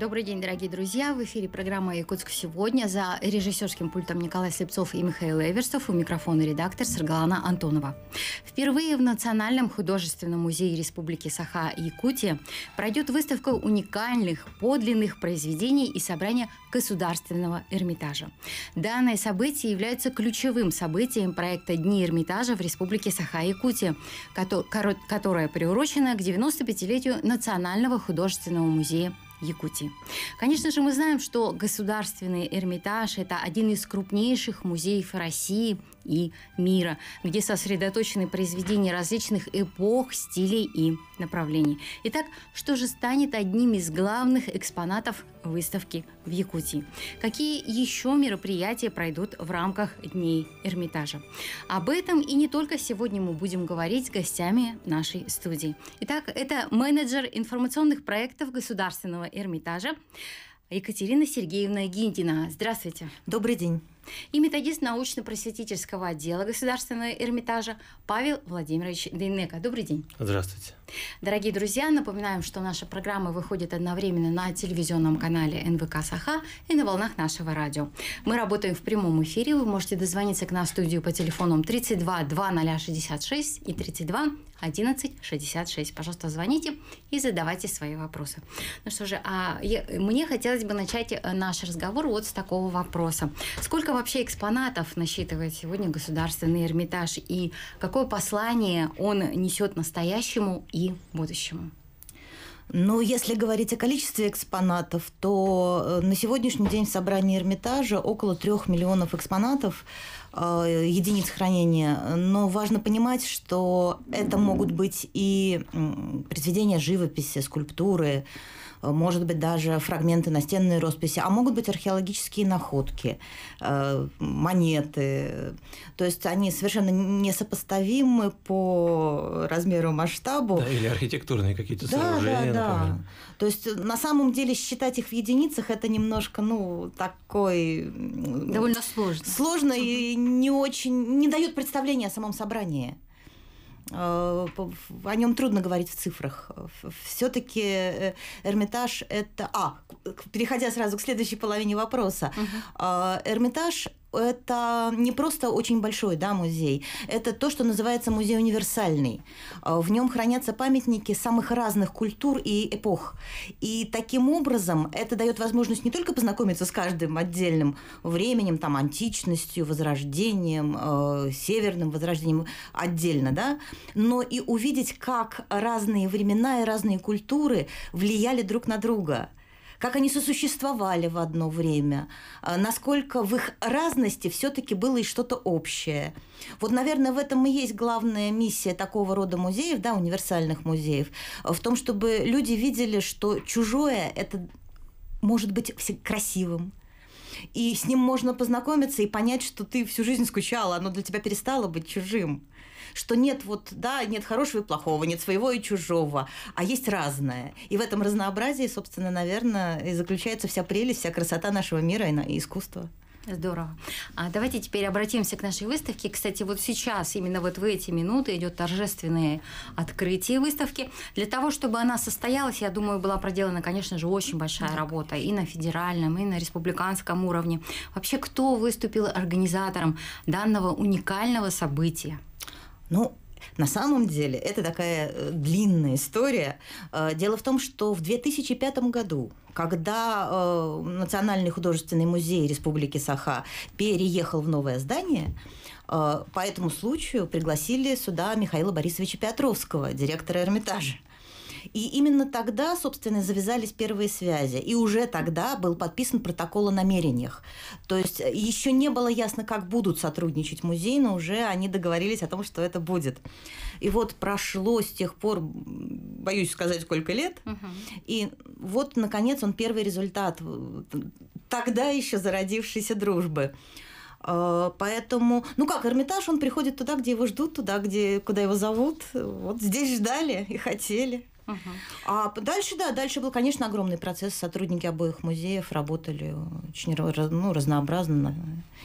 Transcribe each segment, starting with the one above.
Добрый день, дорогие друзья. В эфире программа «Якутск сегодня». За режиссерским пультом Николай Слепцов и Михаил Эверстов. У микрофона редактор Саргалана Антонова. Впервые в Национальном художественном музее Республики Саха-Якутия пройдет выставка уникальных, подлинных произведений и собрания Государственного Эрмитажа. Данное событие является ключевым событием проекта «Дни Эрмитажа» в Республике Саха-Якутия, которое приурочено к 95-летию Национального художественного музея Якутии. Конечно же, мы знаем, что Государственный Эрмитаж – это один из крупнейших музеев России и мира, где сосредоточены произведения различных эпох, стилей и направлений. Итак, что же станет одним из главных экспонатов выставки в Якутии? Какие еще мероприятия пройдут в рамках Дней Эрмитажа? Об этом и не только сегодня мы будем говорить с гостями нашей студии. Итак, это менеджер информационных проектов Государственного Эрмитажа Екатерина Сергеевна Гинтина. Здравствуйте. Добрый день и методист научно-просветительского отдела Государственного Эрмитажа Павел Владимирович Дейнека. Добрый день. Здравствуйте. Дорогие друзья, напоминаем, что наша программа выходит одновременно на телевизионном канале НВК «Саха» и на волнах нашего радио. Мы работаем в прямом эфире. Вы можете дозвониться к нам в студию по телефонам 32 2066 и 32 11 66. Пожалуйста, звоните и задавайте свои вопросы. Ну что же, а я, мне хотелось бы начать э, наш разговор вот с такого вопроса. Сколько вообще экспонатов насчитывает сегодня Государственный Эрмитаж и какое послание он несет настоящему и будущему? Ну, если говорить о количестве экспонатов, то э, на сегодняшний день в собрании Эрмитажа около трех миллионов экспонатов э, единиц хранения. Но важно понимать, что это могут быть и произведения живописи, скульптуры, Э, может быть, даже фрагменты настенной росписи, а могут быть археологические находки, э, монеты. То есть они совершенно несопоставимы по размеру, масштабу. Да, или архитектурные какие-то да, сооружения, да, да. да. То есть на самом деле считать их в единицах – это немножко, ну, такой… Довольно сложно. Сложно и не очень… не дает представления о самом собрании. Э, о нем трудно говорить в цифрах. Все-таки э, Эрмитаж это... А, переходя сразу к следующей половине вопроса. Угу. Эрмитаж это не просто очень большой да, музей, это то, что называется музей универсальный. А, в нем хранятся памятники самых разных культур и эпох. И таким образом это дает возможность не только познакомиться с каждым отдельным временем, там, античностью, возрождением, э, северным возрождением отдельно, да, но и увидеть, как разные времена и разные культуры влияли друг на друга как они сосуществовали в одно время, а, насколько в их разности все-таки было и что-то общее. Вот, наверное, в этом и есть главная миссия такого рода музеев, да, универсальных музеев, в том, чтобы люди видели, что чужое – это может быть красивым, и с ним можно познакомиться и понять, что ты всю жизнь скучала, оно для тебя перестало быть чужим что нет вот, да, нет хорошего и плохого, нет своего и чужого, а есть разное. И в этом разнообразии, собственно, наверное, и заключается вся прелесть, вся красота нашего мира и на искусства. Здорово. А давайте теперь обратимся к нашей выставке. Кстати, вот сейчас, именно вот в эти минуты идет торжественное открытие выставки. Для того, чтобы она состоялась, я думаю, была проделана, конечно же, очень большая работа и на федеральном, и на республиканском уровне. Вообще, кто выступил организатором данного уникального события? Ну, на самом деле, это такая э, длинная история. Э, дело в том, что в 2005 году, когда э, Национальный художественный музей Республики Саха переехал в новое здание, по этому случаю пригласили сюда Михаила Борисовича Петровского, директора Эрмитажа. И именно тогда, собственно, завязались первые связи. И уже тогда был подписан протокол о намерениях. То есть э, еще не было ясно, как будут сотрудничать музеи, но уже они договорились о том, что это будет. И вот прошло с тех пор, боюсь сказать, сколько лет. Угу. И вот, наконец, он первый результат э, тогда еще зародившейся дружбы. А, поэтому, ну как, Эрмитаж, он приходит туда, где его ждут, туда, где, куда его зовут. Вот здесь ждали и хотели. А дальше, да, дальше был, конечно, огромный процесс. Сотрудники обоих музеев работали очень ну, разнообразно.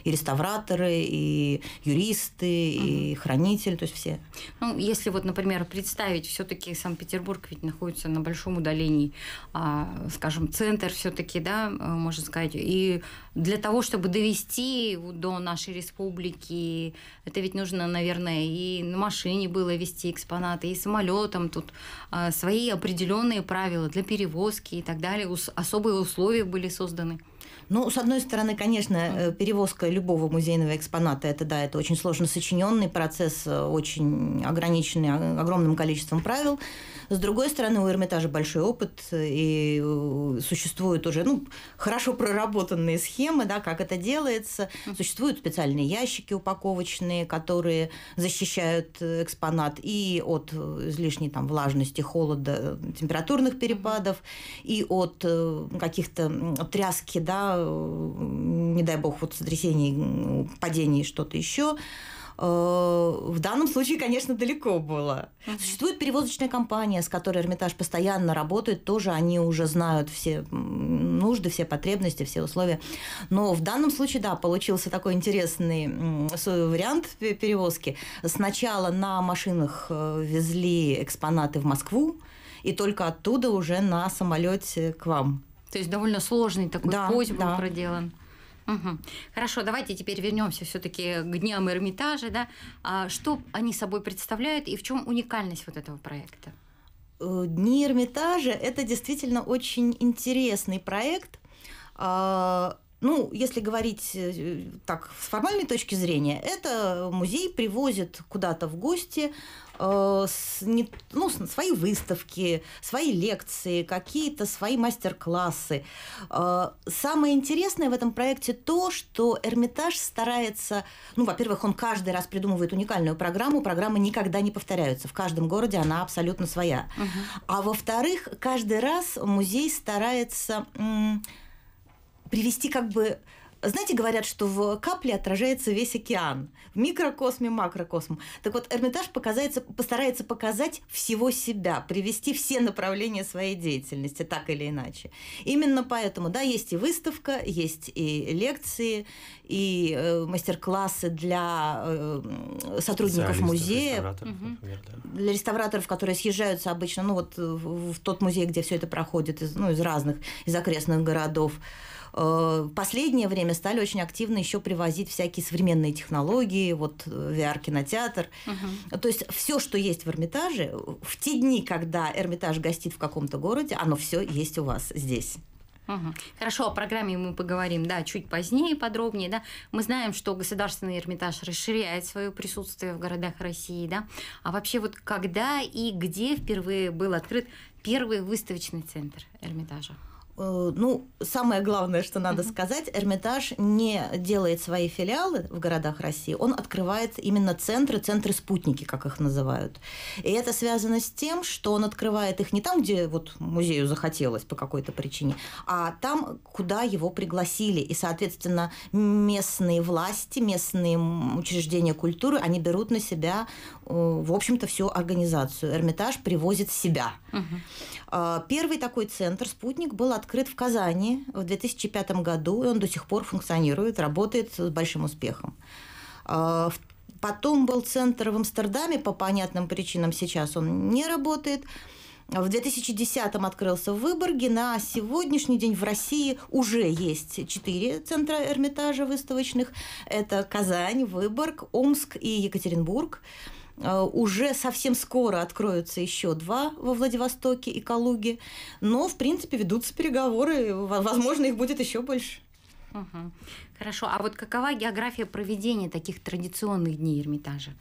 И реставраторы, и юристы, угу. и хранители, то есть все. Ну, если вот, например, представить, все-таки Санкт-Петербург ведь находится на большом удалении, а, скажем, центр все-таки, да, э, можно сказать. И для того, чтобы довести до нашей республики, это ведь нужно, наверное, и на машине было вести экспонаты, и самолетом тут э, свои свои определенные правила для перевозки и так далее, особые условия были созданы. Ну, с одной стороны, конечно, э, перевозка любого музейного экспоната, это да, это очень сложно сочиненный процесс, э, очень ограниченный а, огромным количеством правил. С другой стороны, у Эрмитажа большой опыт, э, и существуют уже ну, хорошо проработанные схемы, да, как это делается. Существуют специальные ящики упаковочные, которые защищают экспонат и от излишней там, влажности, холода, температурных перепадов, и от каких-то тряски, да, не дай бог, вот сотрясений, падений, что-то еще. Э, в данном случае, конечно, далеко было. Uh-huh. Существует перевозочная компания, с которой Эрмитаж постоянно работает, тоже они уже знают все нужды, все потребности, все условия. Но в данном случае, да, получился такой интересный свой вариант перевозки. Сначала на машинах э, везли экспонаты в Москву, и только оттуда уже на самолете к вам. То есть довольно сложный такой да, путь был да. проделан. Угу. Хорошо, давайте теперь вернемся все-таки к дням Эрмитажа, да? А что они собой представляют и в чем уникальность вот этого проекта? Э, дни Эрмитажа это действительно очень интересный проект. А, ну, если говорить э, так с формальной точки зрения, это музей привозит куда-то в гости Э, с, не, ну, свои выставки, свои лекции, какие-то свои мастер-классы. Э, самое интересное в этом проекте то, что Эрмитаж старается, ну, во-первых, он каждый раз придумывает уникальную программу, программы никогда не повторяются, в каждом городе она абсолютно своя. Угу. А во-вторых, каждый раз музей старается м- привести как бы знаете, говорят, что в капле отражается весь океан. В микрокосме, макрокосм. Так вот, Эрмитаж показается, постарается показать всего себя, привести все направления своей деятельности, так или иначе. Именно поэтому, да, есть и выставка, есть и лекции, и э, мастер-классы для э, сотрудников музея. угу. да. Для реставраторов, которые съезжаются обычно, ну вот в, в тот музей, где все это проходит, из, ну, из разных, из окрестных городов. Э, в последнее время стали очень активно еще привозить всякие современные технологии, вот э, VR-кинотеатр. Угу. То есть все, что есть в Эрмитаже, в те дни, когда Эрмитаж гостит в каком-то городе, оно все есть у вас здесь. Угу. Хорошо, о программе мы поговорим, да, чуть позднее, подробнее, да. Мы знаем, что Государственный Эрмитаж расширяет свое присутствие в городах России, да. А вообще вот когда и где впервые был открыт первый выставочный центр Эрмитажа? Э, ну, самое главное, что надо uh-huh. сказать, Эрмитаж не делает свои филиалы в городах России, он открывает именно центры, центры-спутники, как их называют. И это связано с тем, что он открывает их не там, где вот музею захотелось по какой-то причине, а там, куда его пригласили. И, соответственно, местные власти, местные учреждения культуры, они берут на себя, э, в общем-то, всю организацию. Эрмитаж привозит себя. Uh-huh. Первый такой центр, спутник, был открыт открыт в Казани в 2005 году, и он до сих пор функционирует, работает с большим успехом. А, потом был центр в Амстердаме, по понятным причинам сейчас он не работает. В 2010-м открылся в Выборге. На сегодняшний день в России уже есть четыре центра Эрмитажа выставочных. Это Казань, Выборг, Омск и Екатеринбург. Э, уже совсем скоро откроются еще два во Владивостоке и Калуге. Но, в принципе, ведутся переговоры. Возможно, их будет еще больше. Угу. Хорошо. А вот какова география проведения таких традиционных дней Эрмитажа?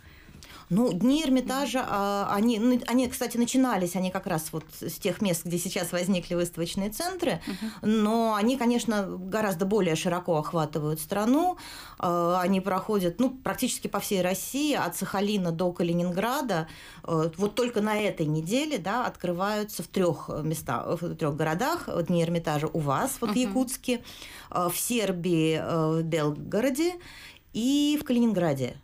Ну, дни Эрмитажа, а, они, ну, они, кстати, начинались, они как раз вот с тех мест, где сейчас возникли выставочные центры, угу. но они, конечно, гораздо более широко охватывают страну. А, они проходят, ну, практически по всей России, от Сахалина до Калининграда. А, вот только на этой неделе, да, открываются в трех местах, в трех городах дни Эрмитажа у вас, вот в Якутске, в Сербии, в Белгороде и в Калининграде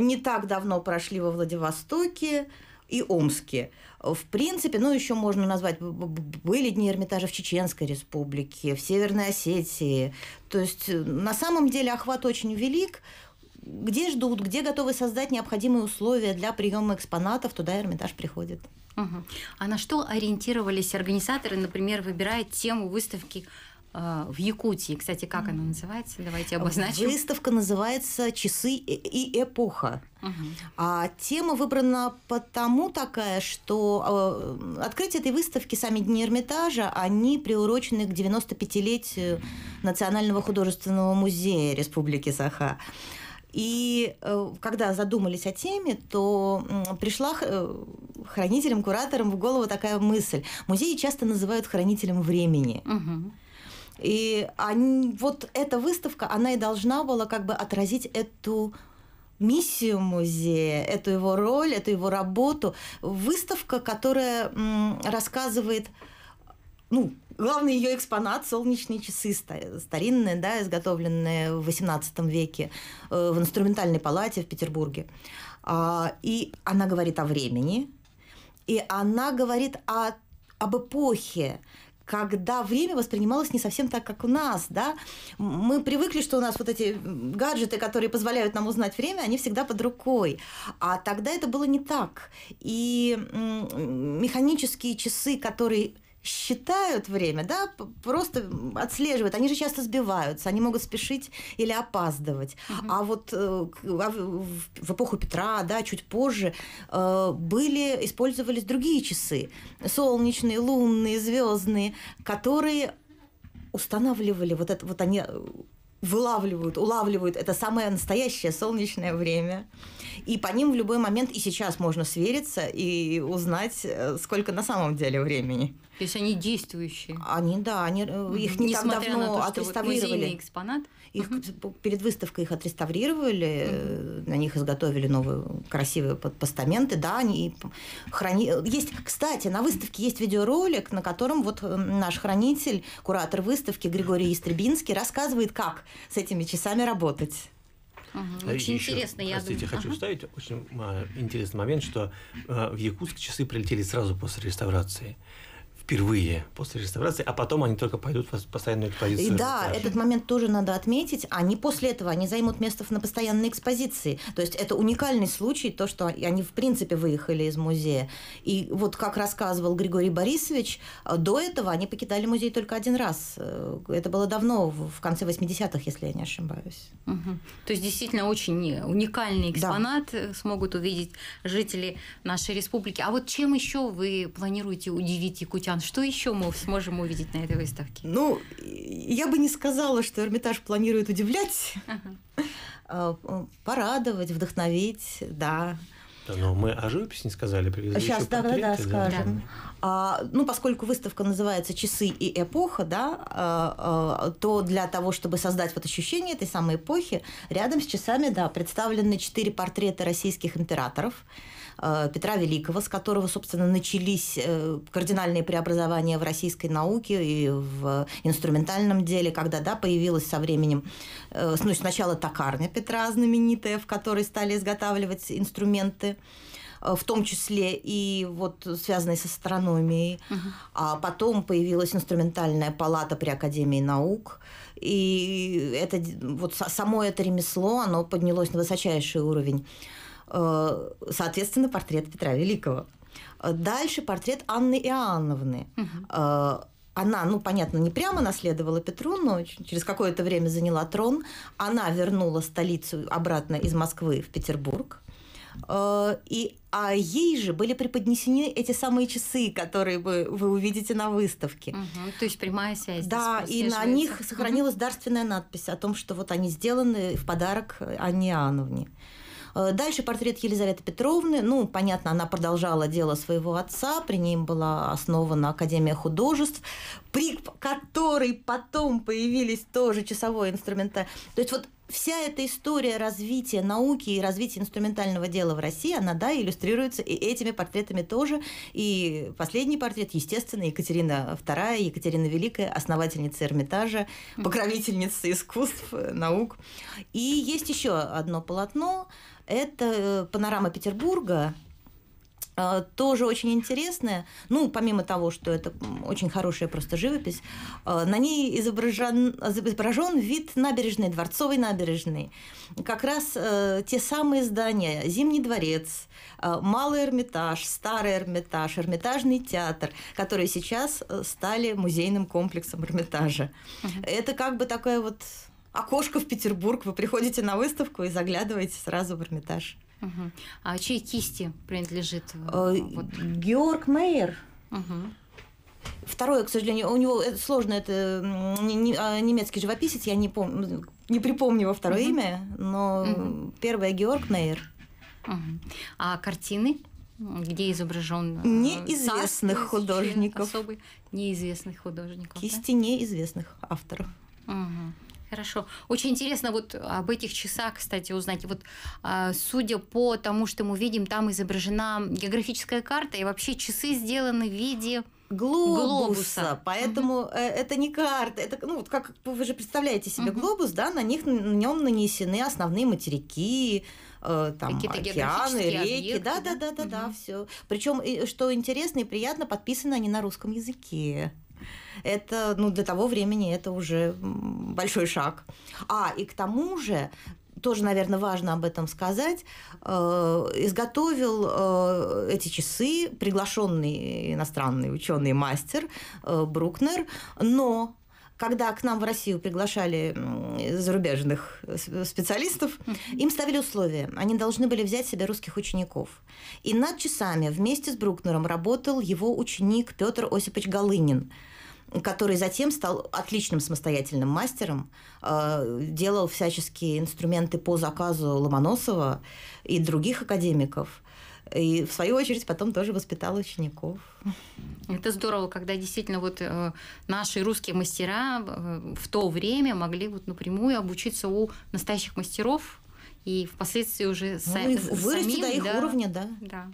не так давно прошли во Владивостоке и Омске. В принципе, ну, еще можно назвать, были дни Эрмитажа в Чеченской республике, в Северной Осетии. То есть, э, на самом деле, охват очень велик. Где ждут, где готовы создать необходимые условия для приема экспонатов, туда Эрмитаж приходит. Угу. А на что ориентировались организаторы, например, выбирая тему выставки а, в Якутии. Кстати, как mm. она называется? Давайте а, обозначим. Выставка называется «Часы и эпоха». Угу. А тема выбрана потому такая, что э, открытие этой выставки, сами Дни Эрмитажа, они приурочены к 95-летию Национального художественного музея Республики Саха. И э, когда задумались о теме, то пришла э, хранителям, кураторам в голову такая мысль. Музеи часто называют хранителем времени. Угу. И они, вот эта выставка, она и должна была как бы отразить эту миссию музея, эту его роль, эту его работу. Выставка, которая рассказывает ну, главный ее экспонат – солнечные часы старинные, да, изготовленные в XVIII веке э, в инструментальной палате в Петербурге. А, и она говорит о времени, и она говорит о, об эпохе, когда время воспринималось не совсем так, как у нас, да. Мы привыкли, что у нас вот эти гаджеты, которые позволяют нам узнать время, они всегда под рукой. А тогда это было не так. И механические часы, которые считают время, да, просто отслеживают. Они же часто сбиваются, они могут спешить или опаздывать. Угу. А вот э, а в эпоху Петра, да, чуть позже э, были использовались другие часы, солнечные, лунные, звездные, которые устанавливали вот это, вот они э, вылавливают, улавливают это самое настоящее солнечное время. И по ним в любой момент и сейчас можно свериться и узнать, э, сколько на самом деле времени. То есть они действующие? Они, да, они, э, их не Несмотря так давно на то, отреставрировали. экспонат? Их угу. перед выставкой их отреставрировали, угу. на них изготовили новые красивые постаменты, да, они храни... Есть, кстати, на выставке есть видеоролик, на котором вот наш хранитель, куратор выставки Григорий Истребинский, рассказывает, как с этими часами работать. Угу. очень еще, интересно, я думаю. хочу ага. вставить очень а, интересный момент, что а, в Якутск часы прилетели сразу после реставрации впервые после реставрации, а потом они только пойдут в постоянную экспозицию. И да, Расскажи. этот момент тоже надо отметить. Они после этого они займут место на постоянной экспозиции. То есть это уникальный случай, то, что они в принципе выехали из музея. И вот как рассказывал Григорий Борисович, э, до этого они покидали музей только один раз. Э, это было давно, в конце 80-х, если я не ошибаюсь. Угу. То есть действительно очень уникальный экспонат да. Э, смогут увидеть жители нашей республики. А вот чем еще вы планируете удивить якутян? Жан, что еще мы сможем увидеть на этой выставке? Ну, я бы не сказала, что Эрмитаж планирует удивлять, ага. А, а, порадовать, вдохновить, да. Да, но мы о живописи не сказали. Сейчас, да, да, да, скажем. Да. А, ну, поскольку выставка называется «Часы и эпоха», да, а, а, то для того, чтобы создать вот ощущение этой самой эпохи, рядом с часами, да, представлены четыре портрета российских императоров, Петра Великого, с которого, собственно, начались э, кардинальные преобразования в российской науке и в инструментальном деле, когда да, появилась со временем э, ну, сначала токарня Петра знаменитая, в которой стали изготавливать инструменты. Э, в том числе и вот связанные с астрономией. Угу. А потом появилась инструментальная палата при Академии наук. И это, вот само это ремесло, оно поднялось на высочайший уровень. Э, соответственно, портрет Петра Великого. Э, дальше портрет Анны Иоанновны. Угу. Она, ну, понятно, не прямо наследовала Петру, но через какое-то время заняла трон. Она вернула столицу обратно из Москвы в Петербург. Э, и, а ей же были преподнесены эти самые часы, которые вы, вы увидите на выставке. Угу, то есть прямая связь. Да, и на них сохранилась угу. дарственная надпись о том, что вот они сделаны в подарок Анне Иоанновне. Э, дальше портрет Елизаветы Петровны. Ну, понятно, она продолжала дело своего отца. При ней была основана Академия художеств, при которой потом появились тоже часовое инструменты. То есть вот вся эта история развития науки и развития инструментального дела в России, она, да, иллюстрируется и этими портретами тоже. И последний портрет, естественно, Екатерина II, Екатерина Великая, основательница Эрмитажа, покровительница искусств, э, наук. И есть еще одно полотно, это э, панорама Петербурга, а, тоже очень интересная. Ну, помимо того, что это очень хорошая просто живопись, а, на ней изображен, изображен вид набережной, дворцовой набережной. Как раз э, те самые здания, Зимний дворец, а, Малый Эрмитаж, Старый Эрмитаж, Эрмитажный театр, которые сейчас э, стали музейным комплексом Эрмитажа. Uh-huh. Это как бы такое вот окошко в Петербург. Вы приходите на выставку и заглядываете сразу в Эрмитаж. Угу. А чьей кисти принадлежит? Э, э, вот? Георг Мейер. Угу. Второе, к сожалению, у него э, сложно это а, немецкий живописец, я не помню, не припомню его второе угу. имя, но угу. первое Георг Мейер. Угу. А картины? где изображен э, неизвестных царь, художников. Особый неизвестных художников. Кисти да? неизвестных авторов. Угу. Хорошо. Очень интересно вот об этих часах, кстати, узнать. Вот а, судя по тому, что мы видим, там изображена географическая карта, и вообще часы сделаны в виде глобуса. глобуса. Поэтому угу. это не карта. Это, ну, вот как вы же представляете себе угу. глобус, да, на них на нем нанесены основные материки, э, там, океаны, реки. Объекты, да, да, да, да, угу. да, все. Причем, что интересно и приятно, подписаны они на русском языке это, ну, для того времени это уже большой шаг. А, и к тому же, тоже, наверное, важно об этом сказать, э, изготовил э, эти часы приглашенный иностранный ученый мастер э, Брукнер, но когда к нам в Россию приглашали зарубежных специалистов, им ставили условия. Они должны были взять себе русских учеников. И над часами вместе с Брукнером работал его ученик Петр Осипович Голынин – который затем стал отличным самостоятельным мастером, э, делал всяческие инструменты по заказу Ломоносова и других академиков. И в свою очередь потом тоже воспитал учеников. Это здорово, когда действительно вот э, наши русские мастера э, в то время могли вот напрямую обучиться у настоящих мастеров и впоследствии уже ну, сами. Вырасти до их да, уровня, да. Да.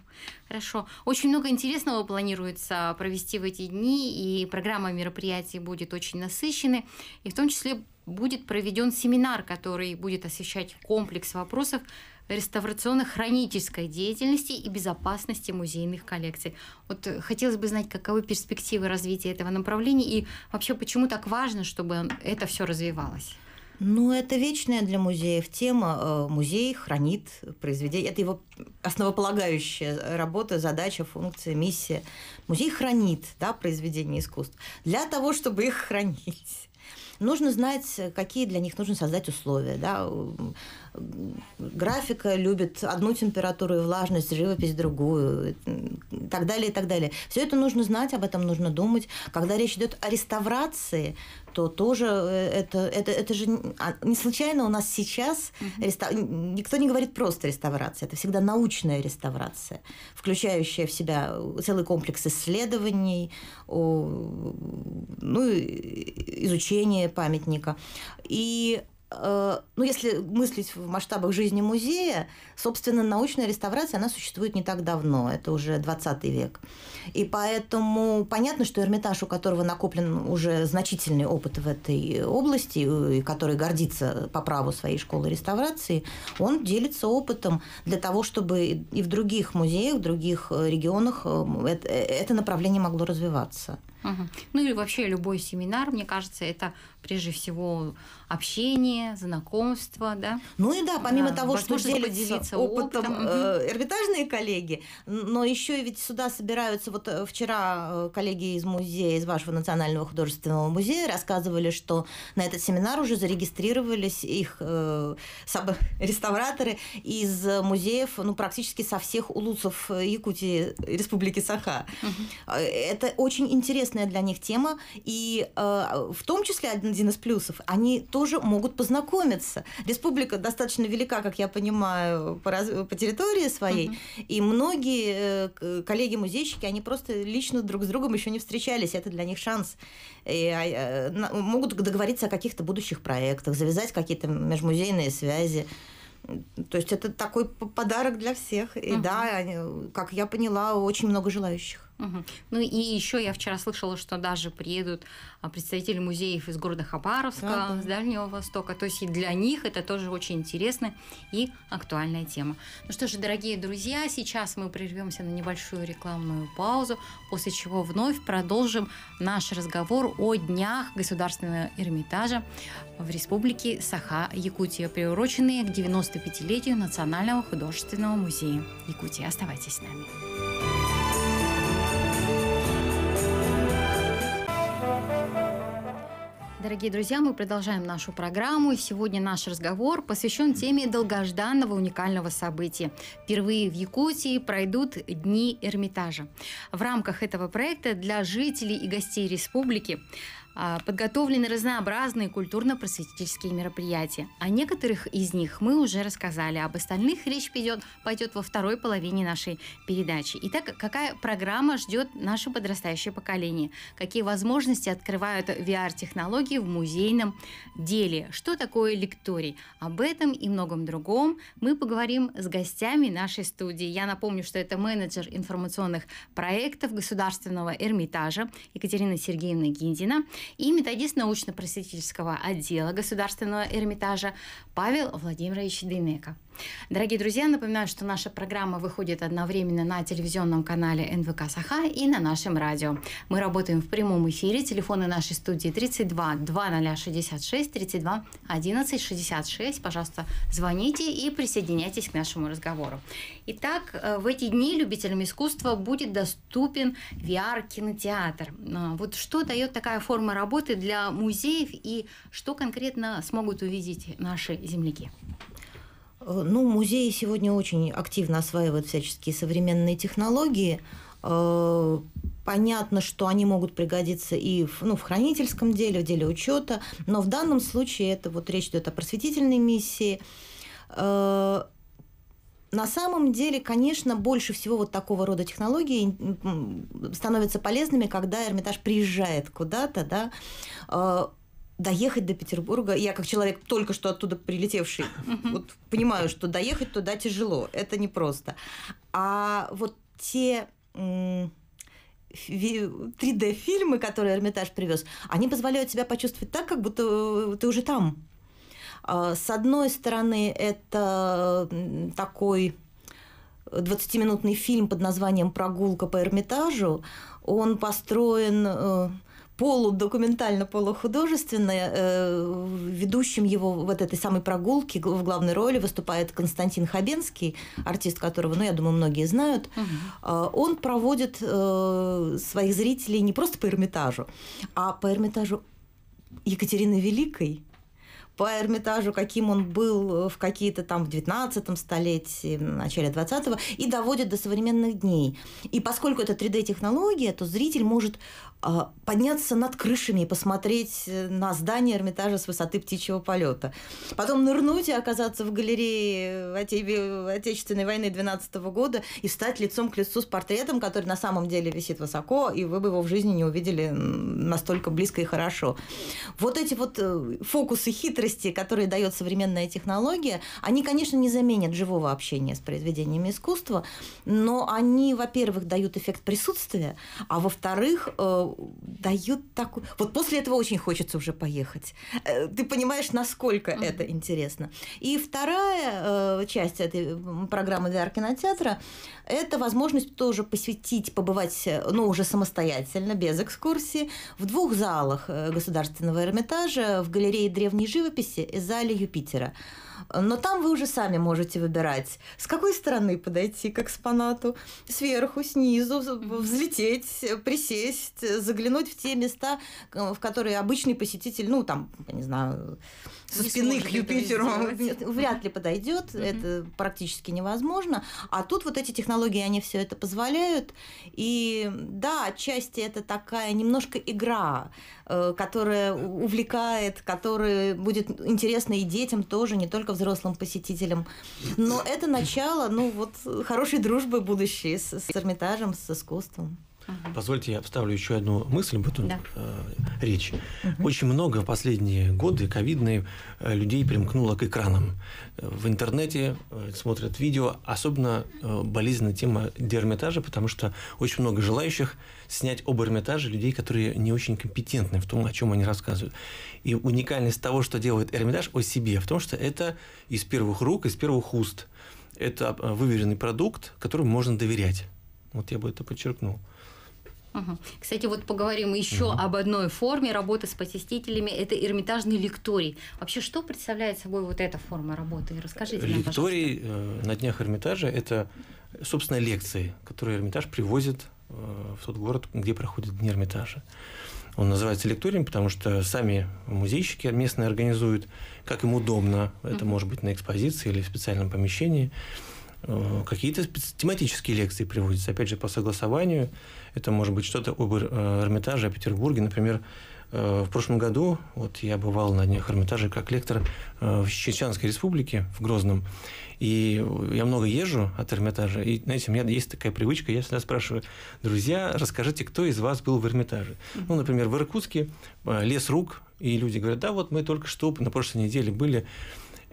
Хорошо. Очень много интересного планируется провести в эти дни, и программа мероприятий будет очень насыщенной, и в том числе будет проведен семинар, который будет освещать комплекс вопросов реставрационно-хранительской деятельности и безопасности музейных коллекций. Вот э, хотелось бы знать, каковы перспективы развития этого направления и вообще почему так важно, чтобы это все развивалось. Ну, это вечная для музеев тема. Э, музей хранит произведение. Это его основополагающая работа, задача, функция, миссия. Музей хранит да, произведения искусств для того, чтобы их хранить нужно знать, какие для них нужно создать условия. Да? графика любит одну температуру и влажность, живопись другую, и так далее, и так далее. Все это нужно знать, об этом нужно думать. Когда речь идет о реставрации, то тоже э, это, это, это же а, не случайно у нас сейчас угу. рестав... никто не говорит просто реставрация, это всегда научная реставрация, включающая в себя э, целый комплекс исследований, ну, изучение памятника. И Э, ну, если мыслить в масштабах жизни музея, собственно, научная реставрация, она существует не так давно, это уже 20 век. И поэтому понятно, что Эрмитаж, у которого накоплен уже значительный опыт в этой области, и который гордится по праву своей школы реставрации, он делится опытом для того, чтобы и в других музеях, в других э, регионах эм, э, это направление могло развиваться. Угу. Ну или вообще любой семинар, мне кажется, это прежде всего общение, знакомство, да. Ну и да, помимо да, того, что делятся опытом, опытом. Э, эрмитажные коллеги, но еще и ведь сюда собираются, вот э, вчера э, коллеги из музея, из вашего Национального художественного музея рассказывали, что на этот семинар уже зарегистрировались их э, реставраторы из музеев, ну практически со всех улусов Якутии, Республики Саха. Угу. Это очень интересная для них тема, и э, в том числе одна один из плюсов, они тоже могут познакомиться. Республика достаточно велика, как я понимаю, по, раз... по территории своей, uh-huh. и многие э, коллеги-музейщики, они просто лично друг с другом еще не встречались, это для них шанс. И а, э, могут договориться о каких-то будущих проектах, завязать какие-то межмузейные связи. То есть это такой подарок для всех. И uh-huh. да, как я поняла, очень много желающих. Ну и еще я вчера слышала, что даже приедут а, представители музеев из города Хабаровска, а, да. с Дальнего Востока. То есть и для них это тоже очень интересная и актуальная тема. Ну что же, дорогие друзья, сейчас мы прервемся на небольшую рекламную паузу, после чего вновь продолжим наш разговор о днях Государственного Эрмитажа в Республике Саха-Якутия, приуроченные к 95-летию Национального художественного музея Якутии. Оставайтесь с нами. Дорогие друзья, мы продолжаем нашу программу. Сегодня наш разговор посвящен теме долгожданного уникального события. Впервые в Якутии пройдут Дни Эрмитажа. В рамках этого проекта для жителей и гостей республики а, подготовлены разнообразные культурно-просветительские мероприятия. О некоторых из них мы уже рассказали, об остальных речь пойдет, пойдет во второй половине нашей передачи. Итак, какая программа ждет наше подрастающее поколение? Какие возможности открывают VR-технологии в музейном деле? Что такое лекторий? Об этом и многом другом мы поговорим с гостями нашей студии. Я напомню, что это менеджер информационных проектов Государственного Эрмитажа Екатерина Сергеевна Гиндина – и методист научно-просветительского отдела Государственного Эрмитажа Павел Владимирович Дынека. Дорогие друзья, напоминаю, что наша программа выходит одновременно на телевизионном канале НВК Саха и на нашем радио. Мы работаем в прямом эфире. Телефоны нашей студии 32 2066 32 11 66. Пожалуйста, звоните и присоединяйтесь к нашему разговору. Итак, э, в эти дни любителям искусства будет доступен VR-кинотеатр. А, вот что дает такая форма работы для музеев и что конкретно смогут увидеть наши земляки? Э, ну, музеи сегодня очень активно осваивают всяческие современные технологии. Э, понятно, что они могут пригодиться и в, ну, в хранительском деле, в деле учета, но в данном случае это вот речь идет о просветительной миссии. Э, на самом деле, конечно, больше всего вот такого рода технологии становятся полезными, когда Эрмитаж приезжает куда-то, да, доехать до Петербурга, я как человек только что оттуда прилетевший, вот понимаю, что доехать туда тяжело, это непросто. А вот те 3D-фильмы, которые Эрмитаж привез, они позволяют себя почувствовать так, как будто э, ты уже там. А, с одной стороны, это такой 20-минутный фильм под названием «Прогулка по Эрмитажу». Он построен э, полудокументально, полухудожественно. Э, ведущим его вот этой самой прогулки в главной роли выступает Константин Хабенский, артист которого, ну, я думаю, многие знают. Угу. Он проводит э, своих зрителей не просто по Эрмитажу, а по Эрмитажу Екатерины Великой – по Эрмитажу, каким он был э, в какие-то там в 19 столетии, в начале 20-го, и доводят до современных дней. И поскольку это 3D-технология, то зритель может а, подняться над крышами и посмотреть э, на здание Эрмитажа с высоты птичьего полета. Потом нырнуть и оказаться в галерее э, Оте... Отечественной войны 12 -го года и стать лицом к лицу с портретом, который на самом деле висит высоко, и вы бы его в жизни не увидели настолько близко и хорошо. Вот эти вот фокусы хитрые хитрости, которые дает современная технология, они, конечно, не заменят живого общения с произведениями искусства, но они, во-первых, дают эффект присутствия, а во-вторых, э, дают такую... Вот после этого очень хочется уже поехать. Э, ты понимаешь, насколько mm-hmm. это интересно. И вторая э, часть этой программы для кинотеатра – это возможность тоже посвятить, побывать, ну, уже самостоятельно, без экскурсии, в двух залах э, Государственного Эрмитажа, в галерее древней живописи надписи из зали Юпитера. Но там вы уже сами можете выбирать, с какой стороны подойти к экспонату, сверху, снизу, взлететь, присесть, заглянуть в те места, э, в которые обычный посетитель, ну, там, я не знаю, со не спины к Юпитеру вряд ли подойдет, это практически невозможно. А тут вот эти технологии, они все это позволяют. И да, отчасти это такая немножко игра, э, которая увлекает, которая будет интересна и детям тоже, не только только взрослым посетителям. Но это начало, ну вот, хорошей дружбы будущей с, с Эрмитажем, с искусством. Позвольте, я вставлю еще одну мысль в эту да. э, речь. Угу. Очень много в последние годы ковидные э, людей примкнуло к экранам. В интернете э, смотрят видео. Особенно э, болезненная тема дермитажа, потому что очень много желающих снять об Эрмитаже людей, которые не очень компетентны в том, о чем они рассказывают. И уникальность того, что делает Эрмитаж о себе, в том, что это из первых рук, из первых уст. Это а, выверенный продукт, которому можно доверять. Вот я бы это подчеркнул. Кстати, вот поговорим еще угу. об одной форме работы с посетителями. Это Эрмитажный лекторий. Вообще, что представляет собой вот эта форма работы? Расскажите нам, лекторий, пожалуйста. Лекторий э, на днях Эрмитажа – это собственно, лекции, которые Эрмитаж привозит э, в тот город, где проходят Дни Эрмитажа. Он называется лекторием, потому что сами музейщики местные организуют, как им удобно. Это может быть на экспозиции или в специальном помещении. Э, какие-то тематические лекции приводятся, опять же, по согласованию. Это может быть что-то об э, Эрмитаже, о Петербурге. Например, Э, в прошлом году вот я бывал на Днях Эрмитажа как лектор э, в Чеченской республике, в Грозном. И я много езжу от Эрмитажа. И, знаете, у меня есть такая привычка, я всегда спрашиваю, друзья, расскажите, кто из вас был в Эрмитаже? Ну, например, в Иркутске э, лес рук, и люди говорят, да, вот мы только что на прошлой неделе были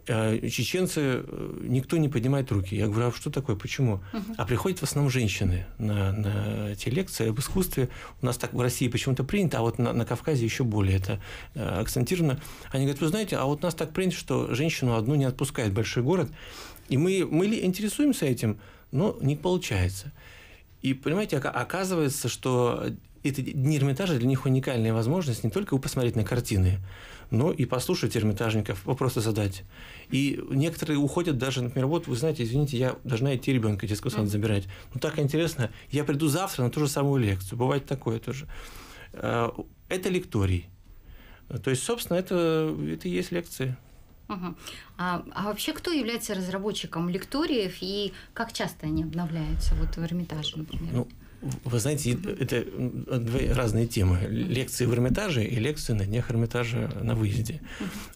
а, чеченцы, э, никто не поднимает руки. Я говорю, а что такое, почему? Угу. А приходят в основном женщины на, на эти лекции об искусстве. У нас так в России почему-то принято, а вот на, на Кавказе еще более это э, акцентировано. Они говорят, вы знаете, а вот у нас так принято, что женщину одну не отпускает большой город. И мы, мы интересуемся этим, но не получается. И, понимаете, оказывается, что это Дни Эрмитажа для них уникальная возможность не только посмотреть на картины, но и послушать Эрмитажников, вопросы задать. И некоторые уходят даже, например, вот, вы знаете, извините, я должна идти ребенка детского сада забирать. Ну, так интересно, я приду завтра на ту же самую лекцию. Бывает такое тоже. Э, это лекторий. То есть, собственно, это, это и есть лекции. Угу. А, а вообще кто является разработчиком лекториев и как часто они обновляются вот в Эрмитаже, например? Ну, вы знаете, это две разные темы. Лекции в Эрмитаже и лекции на днях Эрмитажа на выезде.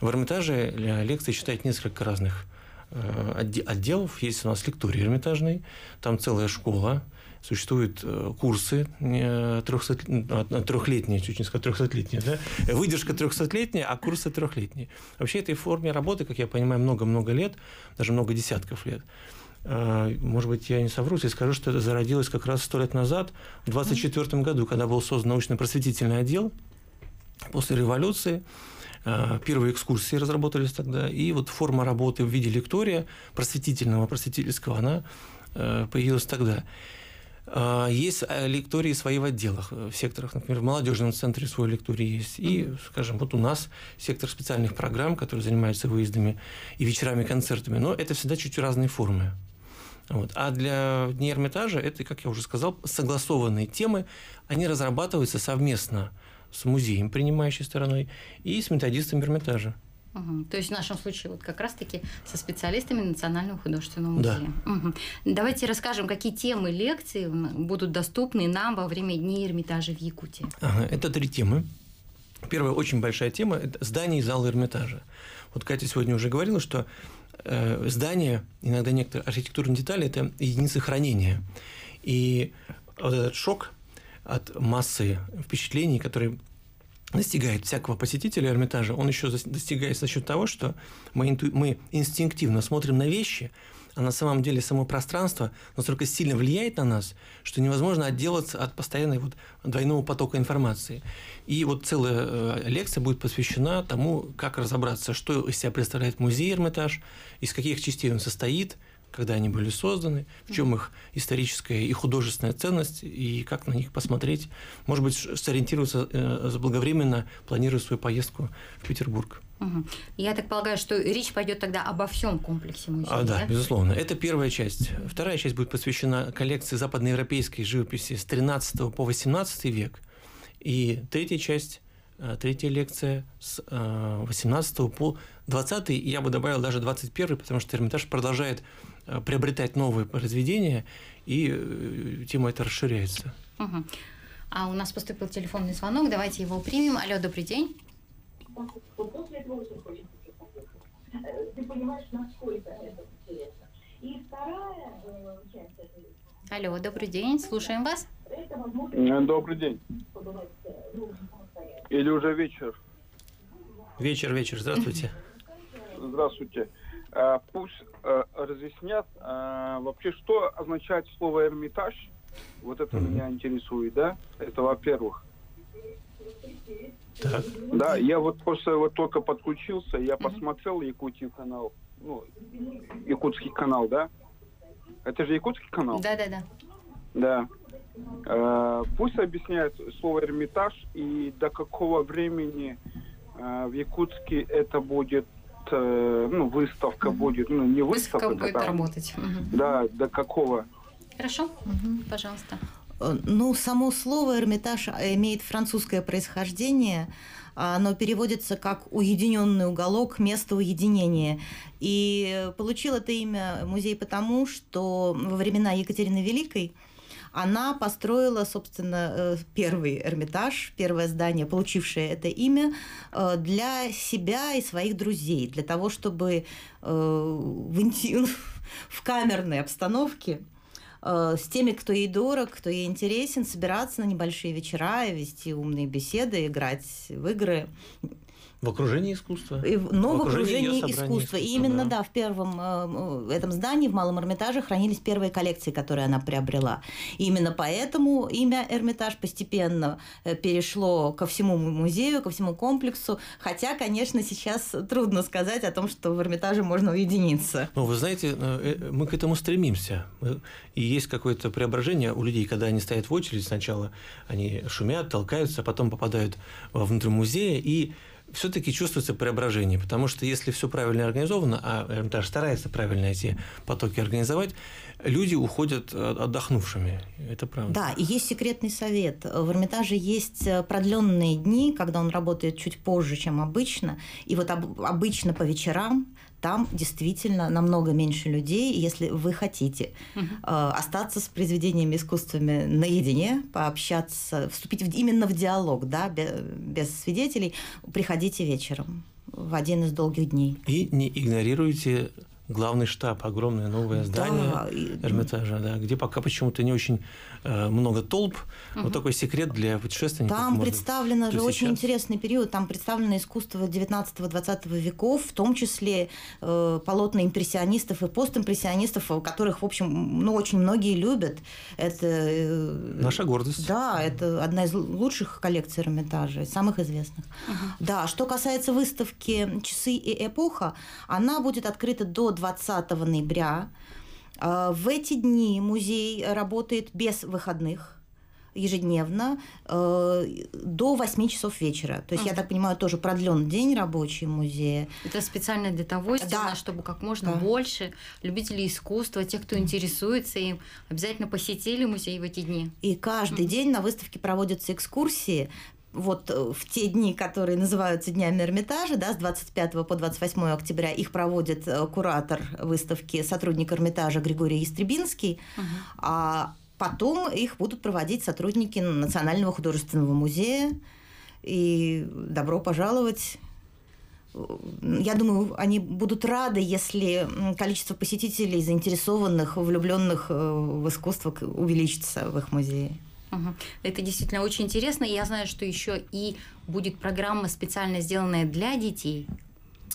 В Эрмитаже э, лекции читают несколько разных э, отделов. Есть у нас лекторий Эрмитажный, там целая школа, существуют э, курсы трехлетние, чуть не сказать трехсотлетние, да? выдержка трехсотлетняя, а курсы трехлетние. Вообще этой форме работы, как я понимаю, много-много лет, даже много десятков лет. Э, может быть, я не совру, если скажу, что это зародилось как раз сто лет назад, в 24 году, когда был создан научно-просветительный отдел после революции. Э, первые экскурсии разработались тогда, и вот форма работы в виде лектория просветительного, просветительского, она э, появилась тогда. А, есть э, лектории свои в отделах, э, в секторах, например, в молодежном центре свой лекторий есть. И, скажем, вот у нас сектор специальных программ, который занимается выездами и вечерами, концертами. Но это всегда чуть разные формы. Вот. А для Дней Эрмитажа это, как я уже сказал, согласованные темы, они разрабатываются совместно с музеем, принимающей стороной, и с методистами Эрмитажа. То есть в нашем случае вот как раз-таки со специалистами Национального художественного музея. Да. Угу. Давайте расскажем, какие темы лекции будут доступны нам во время Дней Эрмитажа в Якутии. Ага, это три темы. Первая очень большая тема – это здание и зал Эрмитажа. Вот Катя сегодня уже говорила, что э, здание, иногда некоторые архитектурные детали – это единицы хранения. И вот этот шок от массы впечатлений, которые достигает всякого посетителя Эрмитажа, он еще достигает за счет того, что мы, инту... мы инстинктивно смотрим на вещи, а на самом деле само пространство настолько сильно влияет на нас, что невозможно отделаться от постоянной вот двойного потока информации. И вот целая э, лекция будет посвящена тому, как разобраться, что из себя представляет музей Эрмитаж, из каких частей он состоит – когда они были созданы, в чем их историческая и художественная ценность, и как на них посмотреть, может быть, сориентироваться э, заблаговременно, планируя свою поездку в Петербург. Угу. Я так полагаю, что речь пойдет тогда обо всем комплексе музея. А, да, да, безусловно. Это первая часть. Вторая часть будет посвящена коллекции западноевропейской живописи с 13 по 18 век. И третья часть э, третья лекция с 18 э, по 20, и я бы добавил даже 21, потому что Эрмитаж продолжает приобретать новые произведения, и э, тема эта расширяется. Угу. А у нас поступил телефонный звонок, давайте его примем. Алло, добрый день. Алло, добрый день, слушаем вас. Э, добрый день. Или уже вечер? Вечер, вечер, здравствуйте. Здравствуйте. А, пусть Э, разъяснят а, вообще, что означает слово «Эрмитаж». Вот это mm-hmm. меня интересует, да? Это во-первых. Так. Да, я вот просто вот только подключился, я mm-hmm. посмотрел Якутский канал, ну, Якутский канал, да? Это же Якутский канал? Да-да-да. Да. Э, пусть объясняет слово «Эрмитаж» и до какого времени э, в Якутске это будет Э, ну, выставка угу. будет, ну, не выставка. Выставка будет да, работать. Угу. Да, до какого? Хорошо, угу, пожалуйста. Э, ну, само слово «Эрмитаж» имеет французское происхождение. Оно переводится как «уединенный уголок», «место уединения». И получил это имя музей потому, что во времена Екатерины Великой – она построила, собственно, э, первый Эрмитаж, первое здание, получившее это имя, э, для себя и своих друзей, для того, чтобы э, в, в камерной обстановке с теми, кто ей дорог, кто ей интересен, собираться на небольшие вечера, вести умные беседы, играть в игры, в окружении искусства. И, но в окружении, окружении искусства. И именно, да. да, в первом э, э, этом здании, в Малом Эрмитаже, хранились первые коллекции, которые она приобрела. И именно поэтому имя Эрмитаж постепенно э, перешло ко всему музею, ко всему комплексу. Хотя, конечно, сейчас трудно сказать о том, что в Эрмитаже можно уединиться. Ну, вы знаете, мы к этому стремимся. И есть какое-то преображение у людей, когда они стоят в очередь сначала, они шумят, толкаются, потом попадают внутрь музея и все-таки чувствуется преображение, потому что если все правильно организовано, а Эрмитаж старается правильно эти потоки организовать, люди уходят э, отдохнувшими. Это правда. Да, и есть секретный совет. В Эрмитаже есть э, продленные дни, когда он работает чуть позже, чем обычно. И вот об, обычно по вечерам там действительно намного меньше людей, если вы хотите э, остаться с произведениями искусствами наедине, пообщаться, вступить в, именно в диалог, да, без, без свидетелей, приходите вечером в один из долгих дней. И не игнорируйте главный штаб, огромное новое здание да, Эрмитажа, да, где пока почему-то не очень Э, много толп. Угу. Вот такой секрет для путешественников. Там можно... представлено же сейчас. очень интересный период, там представлено искусство 19-20 веков, в том числе э, полотна импрессионистов и постимпрессионистов, э, которых, в общем, ну, очень многие любят. Это... Э, Наша гордость. Да, это одна из лучших коллекций Эрмитажа, самых известных. Угу. Да, что касается выставки «Часы и эпоха», она будет открыта до 20 ноября. А, в эти дни музей работает без выходных ежедневно э, до 8 часов вечера. То есть, uh-huh. я так понимаю, тоже продлен день рабочий музея. Это специально для того сделано, да. чтобы как можно да. больше любителей искусства, тех, кто uh-huh. интересуется им, обязательно посетили музей в эти дни. И каждый uh-huh. день на выставке проводятся экскурсии, вот э, в те дни, которые называются Днями Эрмитажа, да, с 25 по 28 октября их проводит э, куратор выставки, сотрудник Эрмитажа Григорий Истребинский, uh а потом их будут проводить сотрудники Национального художественного музея. И добро пожаловать э, я думаю, они будут рады, если количество посетителей, заинтересованных, влюбленных в искусство увеличится в их музее. Угу. Это действительно очень интересно. Я знаю, что еще и будет программа специально сделанная для детей,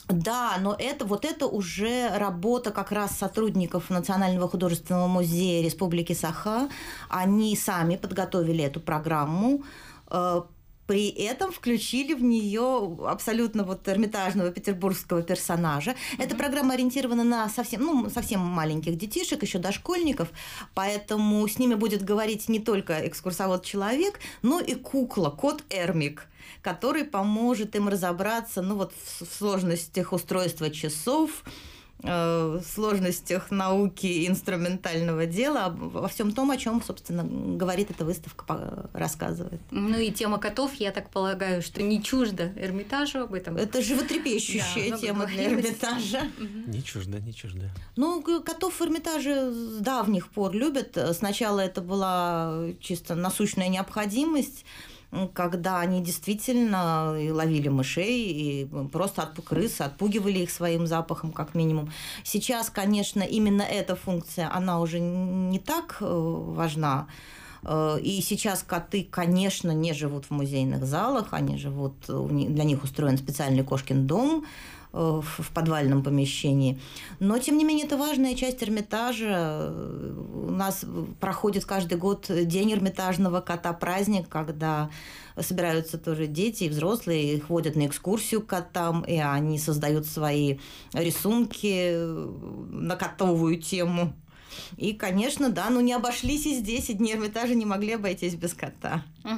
да, но это вот это уже работа как раз сотрудников Национального художественного музея Республики Саха. Они сами подготовили эту программу э, при этом включили в нее абсолютно вот эрмитажного петербургского персонажа. Mm-hmm. Эта программа ориентирована на совсем, ну, совсем маленьких детишек, еще дошкольников, поэтому с ними будет говорить не только экскурсовод-человек, но и кукла, кот Эрмик который поможет им разобраться ну, вот, в сложностях устройства часов, Э, сложностях науки инструментального дела, во всем том, о чем, собственно, говорит эта выставка, рассказывает. Ну и тема котов, я так полагаю, что не чужда Эрмитажу об этом. Это животрепещущая да, тема для Эрмитажа. Не чужда, не чужда. Ну, котов в Эрмитаже с давних пор любят. Сначала это была чисто насущная необходимость, когда они действительно ловили мышей и просто от крысы, отпугивали их своим запахом как минимум. Сейчас, конечно, именно эта функция, она уже не так э, важна. Э, и сейчас коты, конечно, не живут в музейных залах, они живут, для них устроен специальный кошкин дом, Э, в подвальном помещении. Но, тем не менее, это важная часть Эрмитажа. У нас проходит каждый год День Эрмитажного кота праздник, когда собираются тоже дети и взрослые, их водят на экскурсию к котам, и они создают свои рисунки э, на котовую тему. И, конечно, да, ну не обошлись и здесь, и дни Эрмитажа не могли обойтись без кота. Угу.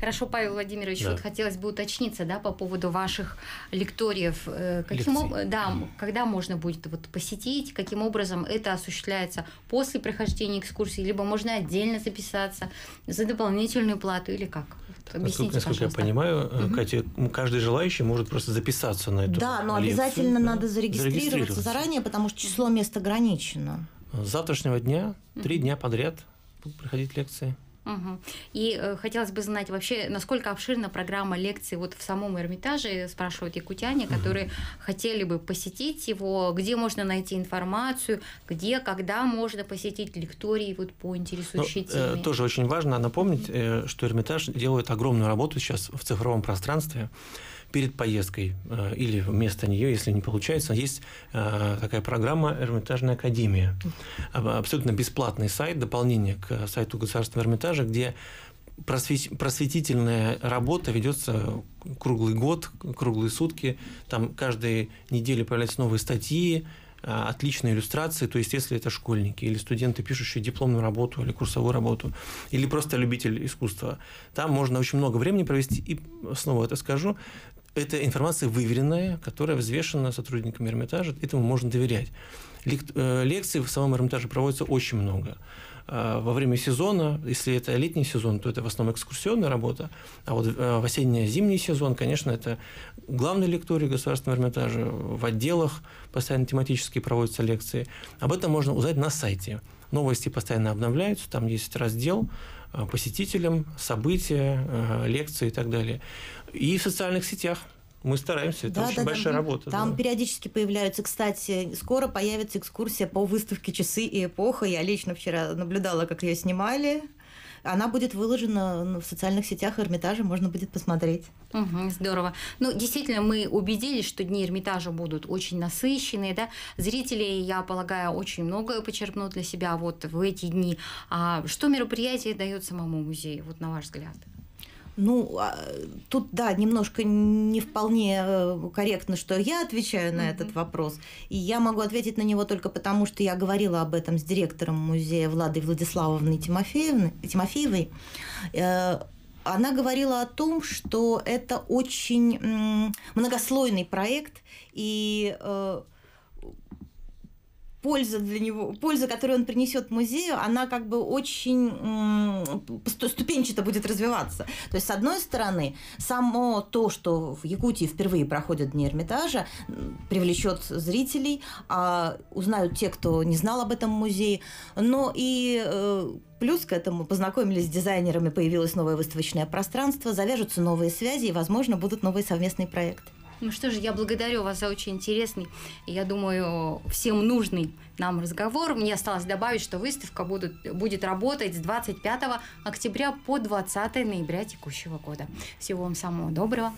Хорошо, Павел Владимирович, да. вот хотелось бы уточниться, да, по поводу ваших лекториев. Э, каким об... да, когда можно будет вот посетить, каким образом это осуществляется после прохождения экскурсии, либо можно отдельно записаться за дополнительную плату или как? Объясните, насколько, насколько я понимаю, угу. Катя, каждый желающий может просто записаться на эту. Да, но лекцию, обязательно да? надо зарегистрироваться, зарегистрироваться заранее, потому что число мест ограничено. С завтрашнего дня, три дня подряд будут проходить лекции. Угу. И э, хотелось бы знать вообще, насколько обширна программа лекций вот в самом Эрмитаже, спрашивают якутяне, которые угу. хотели бы посетить его, где можно найти информацию, где, когда можно посетить лектории вот по ну, интересующей ну, теме. Э, тоже очень важно напомнить, э, что Эрмитаж делает огромную работу сейчас в цифровом пространстве. Э, перед поездкой э, или вместо нее, если не получается. Есть э, такая программа «Эрмитажная академия». Абсолютно бесплатный сайт, дополнение к сайту Государственного Эрмитажа, где просветительная работа ведется круглый год, круглые сутки. Там каждые недели появляются новые статьи, э, отличные иллюстрации, то есть если это школьники или студенты, пишущие дипломную работу или курсовую работу, или просто любитель искусства, там можно очень много времени провести, и снова это скажу, это информация выверенная, которая взвешена сотрудниками Эрмитажа, этому можно доверять. Э, лекций в самом Эрмитаже проводится очень много. Э, во время сезона, если это летний сезон, то это в основном экскурсионная работа, а вот э, в осенне-зимний сезон, конечно, это главные лектории Государственного Эрмитажа, в отделах постоянно тематические проводятся лекции. Об этом можно узнать на сайте. Новости постоянно обновляются, там есть раздел посетителям, события, лекции и так далее. И в социальных сетях. Мы стараемся, это да, очень да, большая да. работа. Там да. периодически появляются, кстати, скоро появится экскурсия по выставке «Часы и эпоха». Я лично вчера наблюдала, как ее снимали. Она будет выложена ну, в социальных сетях Эрмитажа, можно будет посмотреть. Угу, здорово. Ну, действительно, мы убедились, что дни Эрмитажа будут очень насыщенные, да. зрителей я полагаю, очень многое почерпнут для себя вот в эти дни. А что мероприятие дает самому музею, вот на ваш взгляд? Ну, а, тут, да, немножко не вполне э, корректно, что я отвечаю на этот вопрос. И я могу ответить на него только потому, что я говорила об этом с директором музея Владой Владиславовной Тимофеевны, Тимофеевой. Э, она говорила о том, что это очень многослойный проект, и э, польза для него, польза, которую он принесет музею, она как бы очень ступенчато будет развиваться. То есть, с одной стороны, само то, что в Якутии впервые проходят Дни Эрмитажа, привлечет зрителей, а узнают те, кто не знал об этом музее, но и э, Плюс к этому познакомились с дизайнерами, появилось новое выставочное пространство, завяжутся новые связи и, возможно, будут новые совместные проекты. Ну что же, я благодарю вас за очень интересный, я думаю, всем нужный нам разговор. Мне осталось добавить, что выставка будут, будет работать с 25 октября по 20 ноября текущего года. Всего вам самого доброго.